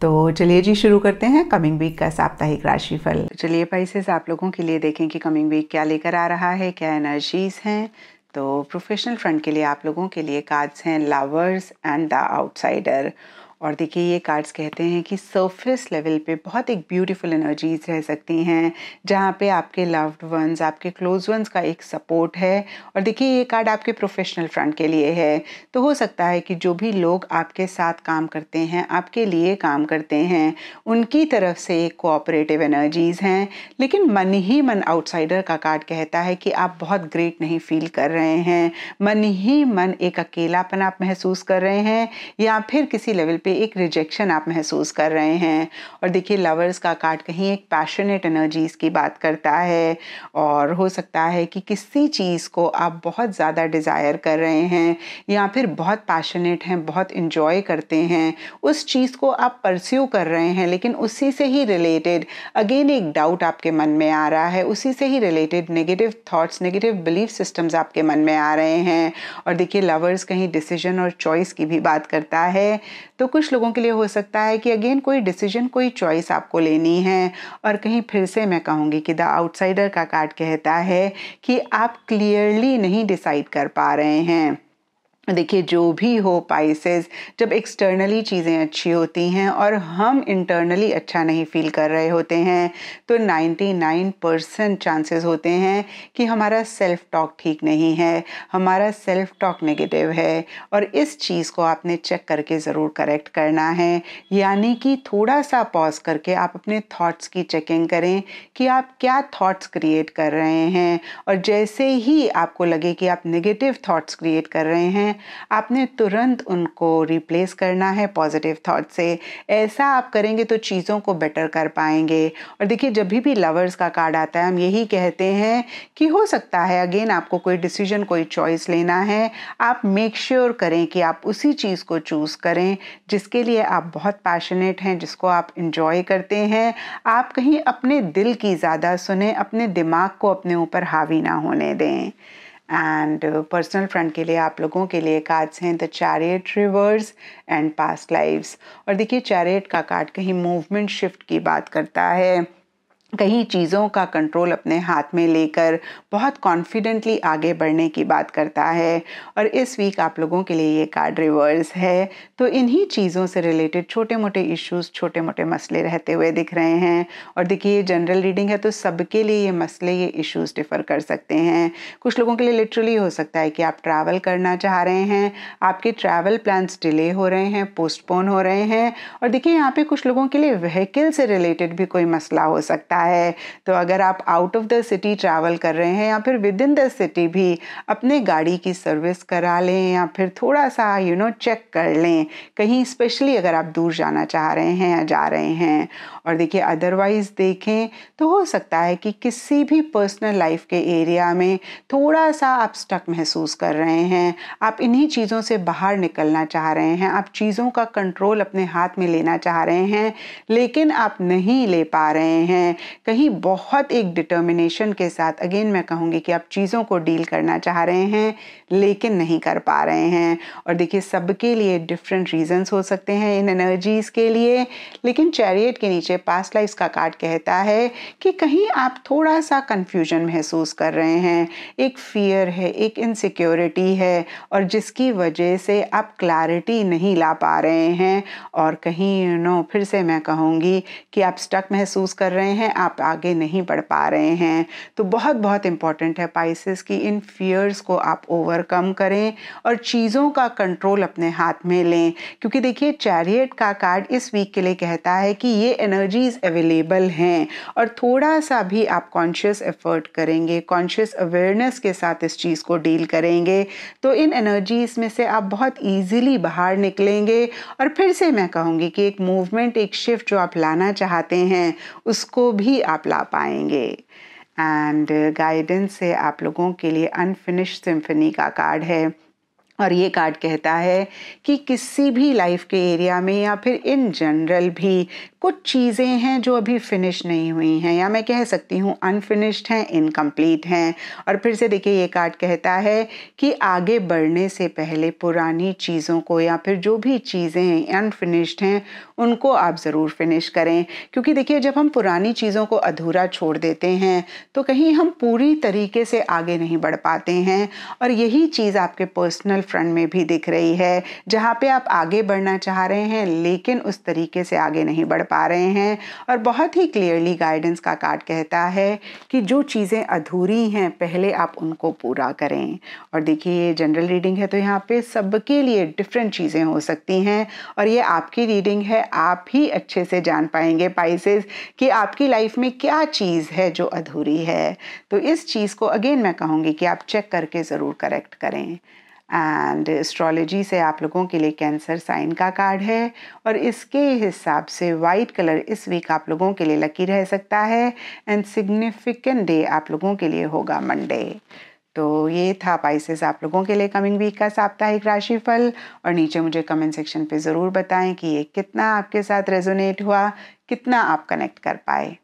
तो चलिए जी शुरू करते हैं कमिंग वीक का साप्ताहिक राशिफल चलिए पैसे आप लोगों के लिए देखें कि कमिंग वीक क्या लेकर आ रहा है क्या एनर्जीज हैं तो प्रोफेशनल फ्रंट के लिए आप लोगों के लिए कार्ड्स हैं लवर्स एंड द आउटसाइडर और देखिए ये कार्ड्स कहते हैं कि सरफेस लेवल पे बहुत एक ब्यूटीफुल एनर्जीज रह सकती हैं जहाँ पे आपके लव्ड वंस आपके क्लोज वंस का एक सपोर्ट है और देखिए ये कार्ड आपके प्रोफेशनल फ्रंट के लिए है तो हो सकता है कि जो भी लोग आपके साथ काम करते हैं आपके लिए काम करते हैं उनकी तरफ से एक कोऑपरेटिव एनर्जीज़ हैं लेकिन मन ही मन आउटसाइडर का कार्ड कहता है कि आप बहुत ग्रेट नहीं फील कर रहे हैं मन ही मन एक अकेलापन आप महसूस कर रहे हैं या फिर किसी लेवल पर पे एक रिजेक्शन आप महसूस कर रहे हैं और देखिए लवर्स का कार्ड कहीं एक पैशनेट एनर्जीज़ की बात करता है और हो सकता है कि किसी चीज़ को आप बहुत ज़्यादा डिज़ायर कर रहे हैं या फिर बहुत पैशनेट हैं बहुत इंजॉय करते हैं उस चीज़ को आप परस्यू कर रहे हैं लेकिन उसी से ही रिलेटेड अगेन एक डाउट आपके मन में आ रहा है उसी से ही related negative thoughts negative belief systems आपके मन में आ रहे हैं और देखिए लवर्स कहीं डिसीजन और चॉइस की भी बात करता है तो कुछ लोगों के लिए हो सकता है कि अगेन कोई डिसीजन कोई चॉइस आपको लेनी है और कहीं फिर से मैं कहूँगी कि द आउटसाइडर का कार्ड कहता है कि आप क्लियरली नहीं डिसाइड कर पा रहे हैं देखिए जो भी हो पाइसेस जब एक्सटर्नली चीज़ें अच्छी होती हैं और हम इंटरनली अच्छा नहीं फील कर रहे होते हैं तो 99 परसेंट चांसेस होते हैं कि हमारा सेल्फ टॉक ठीक नहीं है हमारा सेल्फ टॉक नेगेटिव है और इस चीज़ को आपने चेक करके ज़रूर करेक्ट करना है यानी कि थोड़ा सा पॉज करके आप अपने थाट्स की चेकिंग करें कि आप क्या थाट्स क्रिएट कर रहे हैं और जैसे ही आपको लगे कि आप नेगेटिव थाट्स क्रिएट कर रहे हैं आपने तुरंत उनको रिप्लेस करना है पॉजिटिव थाट से ऐसा आप करेंगे तो चीज़ों को बेटर कर पाएंगे और देखिए जब भी भी लवर्स का कार्ड आता है हम यही कहते हैं कि हो सकता है अगेन आपको कोई डिसीजन कोई चॉइस लेना है आप मेक श्योर sure करें कि आप उसी चीज़ को चूज़ करें जिसके लिए आप बहुत पैशनेट हैं जिसको आप इन्जॉय करते हैं आप कहीं अपने दिल की ज़्यादा सुने अपने दिमाग को अपने ऊपर हावी ना होने दें एंड पर्सनल फ्रंट के लिए आप लोगों के लिए कार्ड्स हैं the chariot reverse and past lives और देखिए चैरियट का कार्ड कहीं मूवमेंट शिफ्ट की बात करता है कई चीज़ों का कंट्रोल अपने हाथ में लेकर बहुत कॉन्फिडेंटली आगे बढ़ने की बात करता है और इस वीक आप लोगों के लिए ये कार्ड रिवर्स है तो इन्हीं चीज़ों से रिलेटेड छोटे मोटे इश्यूज छोटे मोटे मसले रहते हुए दिख रहे हैं और देखिए ये जनरल रीडिंग है तो सबके लिए ये मसले ये इश्यूज़ डिफ़र कर सकते हैं कुछ लोगों के लिए लिटरली हो सकता है कि आप ट्रैवल करना चाह रहे हैं आपके ट्रैवल प्लान्स डिले हो रहे हैं पोस्टपोन हो रहे हैं और देखिए यहाँ पर कुछ लोगों के लिए व्हीकल से रिलेटेड भी कोई मसला हो सकता है क्या है तो अगर आप out of the city travel कर रहे हैं या फिर विद इन द सिटी भी अपने गाड़ी की सर्विस करा लें या फिर थोड़ा सा यू नो चेक कर लें कहीं स्पेशली अगर आप दूर जाना चाह रहे हैं या जा रहे हैं और देखिए अदरवाइज़ देखें तो हो सकता है कि किसी भी पर्सनल लाइफ के एरिया में थोड़ा सा आप स्टक महसूस कर रहे हैं आप इन्हीं चीज़ों से बाहर निकलना चाह रहे हैं आप चीज़ों का कंट्रोल अपने हाथ में लेना चाह रहे हैं लेकिन आप नहीं ले पा रहे हैं कहीं बहुत एक डिटर्मिनेशन के साथ अगेन मैं कहूँगी कि आप चीज़ों को डील करना चाह रहे हैं लेकिन नहीं कर पा रहे हैं और देखिए सबके लिए डिफरेंट रीजंस हो सकते हैं इन एनर्जीज़ के लिए लेकिन चैरियट के नीचे पास्ट लाइफ का कार्ड कहता है कि कहीं आप थोड़ा सा कन्फ्यूजन महसूस कर रहे हैं एक फियर है एक इनसिक्योरिटी है और जिसकी वजह से आप क्लैरिटी नहीं ला पा रहे हैं और कहीं यू you नो know, फिर से मैं कहूँगी कि आप स्टक महसूस कर रहे हैं आप आगे नहीं बढ़ पा रहे हैं तो बहुत बहुत इम्पॉर्टेंट है पाइसिस की इन फियर्स को आप ओवरकम करें और चीज़ों का कंट्रोल अपने हाथ में लें क्योंकि देखिए चैरियट का कार्ड इस वीक के लिए कहता है कि ये एनर्जीज अवेलेबल हैं और थोड़ा सा भी आप कॉन्शियस एफर्ट करेंगे कॉन्शियस अवेयरनेस के साथ इस चीज़ को डील करेंगे तो इन एनर्जीज में से आप बहुत ईजिली बाहर निकलेंगे और फिर से मैं कहूँगी कि एक मूवमेंट एक शिफ्ट जो आप लाना चाहते हैं उसको भी ही आप ला पाएंगे एंड गाइडेंस से आप लोगों के लिए अनफिनिश्ड सिम्फनी का कार्ड है और ये कार्ड कहता है कि किसी भी लाइफ के एरिया में या फिर इन जनरल भी कुछ चीज़ें हैं जो अभी फिनिश नहीं हुई हैं या मैं कह सकती हूँ अनफिनिश्ड हैं इनकम्प्लीट हैं और फिर से देखिए ये कार्ड कहता है कि आगे बढ़ने से पहले पुरानी चीज़ों को या फिर जो भी चीज़ें हैं अनफिनिश्ड हैं उनको आप ज़रूर फिनिश करें क्योंकि देखिए जब हम पुरानी चीज़ों को अधूरा छोड़ देते हैं तो कहीं हम पूरी तरीके से आगे नहीं बढ़ पाते हैं और यही चीज़ आपके पर्सनल फ्रंट में भी दिख रही है जहाँ पे आप आगे बढ़ना चाह रहे हैं लेकिन उस तरीके से आगे नहीं बढ़ पा रहे हैं और बहुत ही क्लियरली गाइडेंस का कार्ड कहता है कि जो चीज़ें अधूरी हैं पहले आप उनको पूरा करें और देखिए ये जनरल रीडिंग है तो यहाँ पे सबके लिए डिफरेंट चीज़ें हो सकती हैं और ये आपकी रीडिंग है आप ही अच्छे से जान पाएंगे पाइसेस कि आपकी लाइफ में क्या चीज़ है जो अधूरी है तो इस चीज़ को अगेन मैं कहूँगी कि आप चेक करके ज़रूर करेक्ट करें एंड एस्ट्रोलॉजी से आप लोगों के लिए कैंसर साइन का कार्ड है और इसके हिसाब से वाइट कलर इस वीक आप लोगों के लिए लकी रह सकता है एंड सिग्निफिकेंट डे आप लोगों के लिए होगा मंडे तो ये था पाइसेस आप लोगों के लिए कमिंग वीक का साप्ताहिक राशिफल और नीचे मुझे कमेंट सेक्शन पे ज़रूर बताएं कि ये कितना आपके साथ रेजोनेट हुआ कितना आप कनेक्ट कर पाए